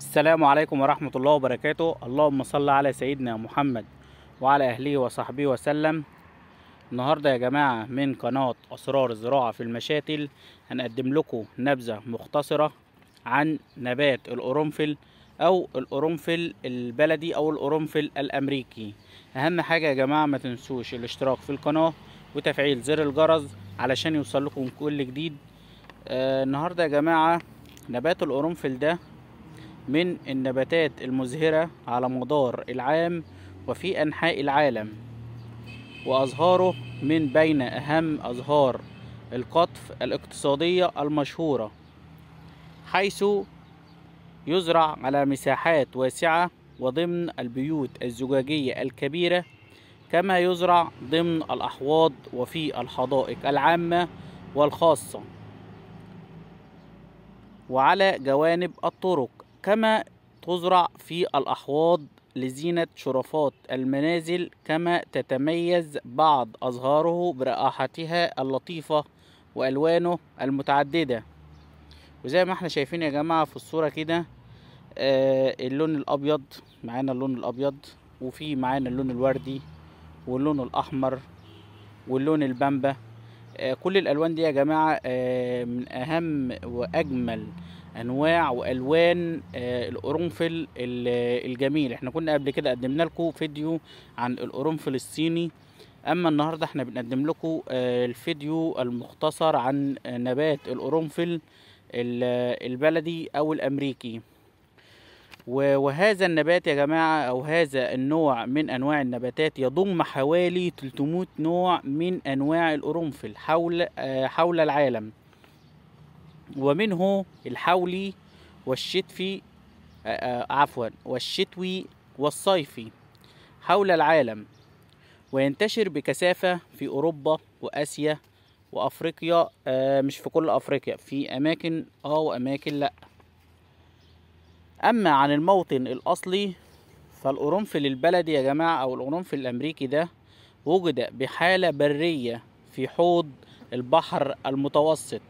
السلام عليكم ورحمة الله وبركاته اللهم صل على سيدنا محمد وعلى أهله وصحبه وسلم النهاردة يا جماعة من قناة أسرار الزراعة في المشاتل هنقدم لكم نبذة مختصرة عن نبات القرنفل أو القرنفل البلدي أو القرنفل الأمريكي أهم حاجة يا جماعة ما تنسوش الاشتراك في القناة وتفعيل زر الجرس علشان يوصل لكم كل جديد آه النهاردة يا جماعة نبات القرنفل ده من النباتات المزهرة على مدار العام وفي أنحاء العالم وأزهاره من بين أهم أزهار القطف الاقتصادية المشهورة حيث يزرع على مساحات واسعة وضمن البيوت الزجاجية الكبيرة كما يزرع ضمن الأحواض وفي الحدائق العامة والخاصة وعلى جوانب الطرق كما تزرع في الأحواض لزينة شرفات المنازل كما تتميز بعض أزهاره برائحتها اللطيفة وألوانه المتعددة وزي ما احنا شايفين يا جماعة في الصورة كده آه، اللون الأبيض معانا اللون الأبيض وفي معانا اللون الوردي واللون الأحمر واللون البامبا آه، كل الألوان دي يا جماعة آه، من أهم وأجمل انواع والوان آه، القرنفل الجميل احنا كنا قبل كده قدمنا لكم فيديو عن القرنفل الصيني اما النهارده احنا بنقدم لكم آه، الفيديو المختصر عن نبات القرنفل البلدي او الامريكي وهذا النبات يا جماعة أو هذا النوع من أنواع النباتات يضم حوالي 300 نوع من أنواع القرنفل حول آه، حول العالم ومنه الحولي والشتفي آه، آه، عفوا والشتوي والصيفي حول العالم وينتشر بكثافة في أوروبا وآسيا وأفريقيا آه مش في كل أفريقيا في أماكن آه وأماكن لأ أما عن الموطن الأصلي فالقرنفل البلدي يا جماعة أو القرنفل الأمريكي ده وجد بحالة برية في حوض البحر المتوسط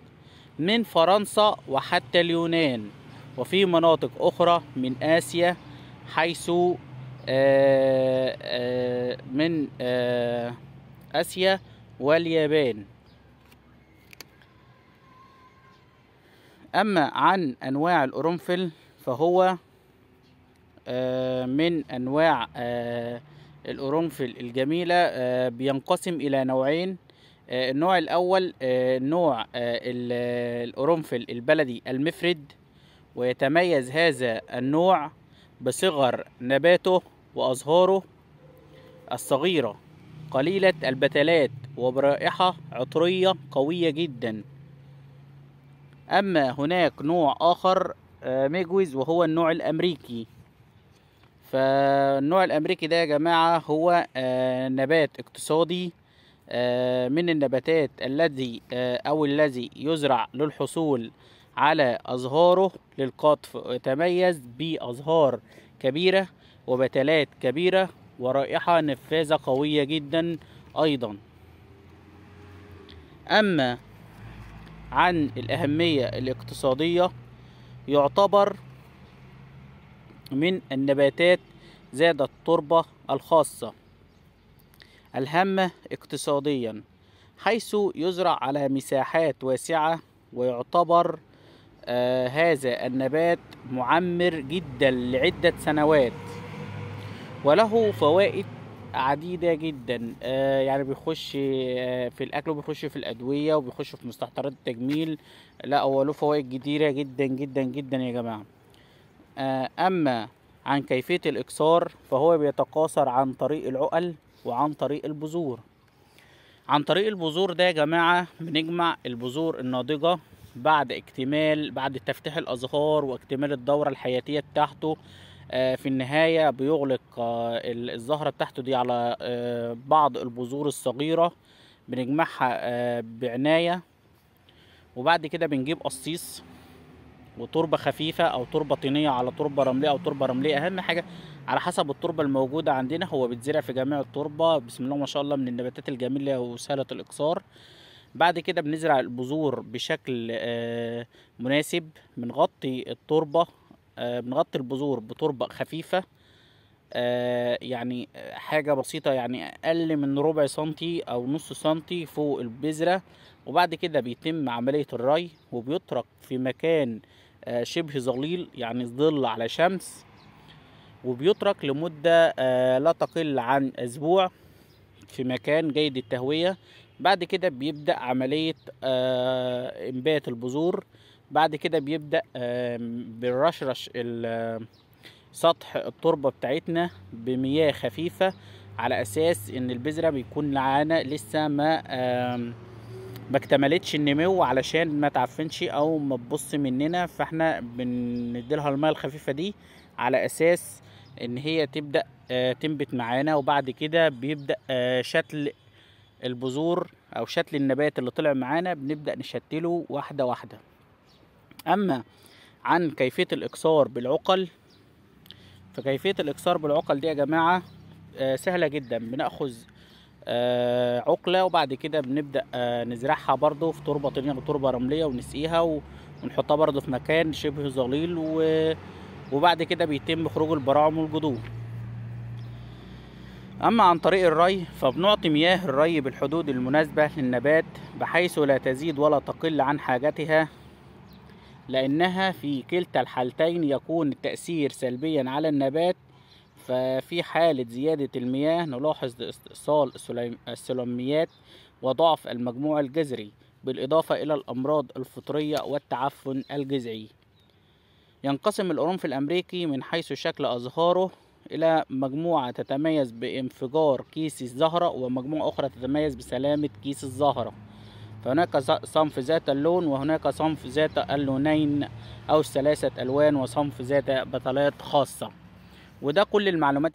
من فرنسا وحتى اليونان وفي مناطق أخرى من آسيا حيث آه، آه، من آه، آسيا واليابان أما عن أنواع القرنفل فهو من أنواع القرنفل الجميلة بينقسم إلى نوعين آه، النوع الأول آه، نوع آه، القرنفل البلدي المفرد ويتميز هذا النوع بصغر نباته وأزهاره الصغيرة قليلة البتلات وبرائحة عطرية قوية جدا أما هناك نوع آخر ميجويز وهو النوع الأمريكي فالنوع الأمريكي ده يا جماعة هو نبات اقتصادي آه، من النباتات الذي آه، أو الذي يزرع للحصول على أزهاره للقطف يتميز بأزهار كبيرة وبتلات كبيرة ورائحة نفاذة قوية جدا أيضا أما عن الأهمية الاقتصادية يعتبر من النباتات ذات التربة الخاصة الهامة اقتصاديا حيث يزرع على مساحات واسعة ويعتبر آه هذا النبات معمر جدا لعدة سنوات وله فوائد عديدة جدا آه يعني بيخش آه في الأكل وبيخش في الأدوية وبيخش في مستحضرات التجميل لا هو له فوائد كتيرة جدا جدا جدا يا جماعة آه أما عن كيفية الإكسار فهو بيتقاصر عن طريق العقل وعن طريق البذور عن طريق البذور ده يا جماعة بنجمع البذور الناضجة بعد اكتمال بعد تفتيح الأزهار واكتمال الدورة الحياتية بتاعته آه، في النهاية بيغلق آه، الزهرة بتاعته دي على آه، بعض البذور الصغيرة بنجمعها بعناية وبعد كده بنجيب قصيص وتربة خفيفة أو تربة طينية على تربة رملية أو تربة رملية أهم حاجة على حسب التربه الموجوده عندنا هو بيتزرع في جميع التربه بسم الله ما شاء الله من النباتات الجميله وسهله الاقصار بعد كده بنزرع البذور بشكل آه، مناسب بنغطي التربه آه، بنغطي البذور بتربه خفيفه آه، يعني حاجة بسيطة يعني أقل من ربع سنتي أو نص سنتي فوق البذرة وبعد كده بيتم عملية الري وبيترك في مكان شبه ظليل يعني ظل على شمس وبيترك لمدة آه، لا تقل عن أسبوع في مكان جيد التهوية بعد كده بيبدأ عملية آه، إنبات البذور بعد كده بيبدأ بنرشرش سطح التربة بتاعتنا بمياه خفيفة على أساس إن البذرة بيكون معانا لسه ما ما اكتملتش النمو علشان ما تعفنش او ما تبص مننا فاحنا بنديلها الميه الخفيفه دي على اساس ان هي تبدا آه، تنبت معانا وبعد كده بيبدا آه، شتل البذور او شتل النبات اللي طلع معانا بنبدا نشتله واحده واحده اما عن كيفيه الاكسار بالعقل فكيفيه الاكسار بالعقل دي يا جماعه آه، سهله جدا بناخذ عقله وبعد كده بنبدا نزرعها برده في تربه طينيه وتربه رمليه ونسقيها ونحطها برده في مكان شبه ظليل و وبعد كده بيتم خروج البراعم والجذور أما عن طريق الري فبنعطي مياه الري بالحدود المناسبة للنبات بحيث لا تزيد ولا تقل عن حاجتها لأنها في كلتا الحالتين يكون التأثير سلبيا على النبات ففي حالة زيادة المياه نلاحظ استئصال السلميات وضعف المجموع الجذري بالإضافة إلى الأمراض الفطرية والتعفن الجذعي ينقسم القرنفل الأمريكي من حيث شكل أزهاره إلى مجموعة تتميز بانفجار كيس الزهرة ومجموعة أخرى تتميز بسلامة كيس الزهرة فهناك صنف ذات اللون وهناك صنف ذات اللونين أو ثلاثة ألوان وصنف ذات بطلات خاصة وده كل المعلومات